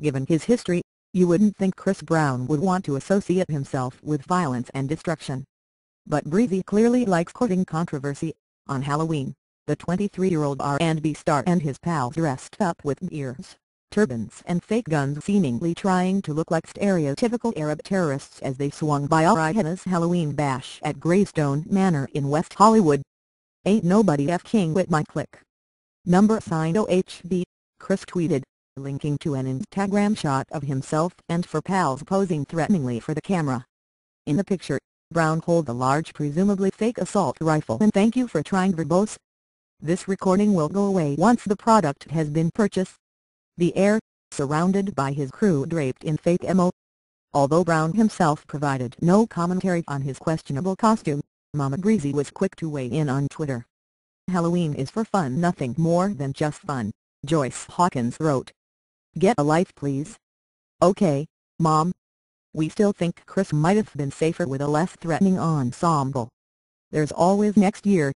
Given his history, you wouldn't think Chris Brown would want to associate himself with violence and destruction. But Breezy clearly likes courting controversy. On Halloween, the 23-year-old R&B star and his pals dressed up with ears, turbans and fake guns seemingly trying to look like stereotypical Arab terrorists as they swung by al Halloween bash at Greystone Manor in West Hollywood. Ain't nobody F-king with my clique. Number signed OHB, Chris tweeted linking to an Instagram shot of himself and four pals posing threateningly for the camera. In the picture, Brown holds a large presumably fake assault rifle and thank you for trying verbose. This recording will go away once the product has been purchased. The air, surrounded by his crew draped in fake ammo. Although Brown himself provided no commentary on his questionable costume, Mama Breezy was quick to weigh in on Twitter. Halloween is for fun nothing more than just fun, Joyce Hawkins wrote. Get a life please. Okay, Mom. We still think Chris might have been safer with a less threatening ensemble. There's always next year,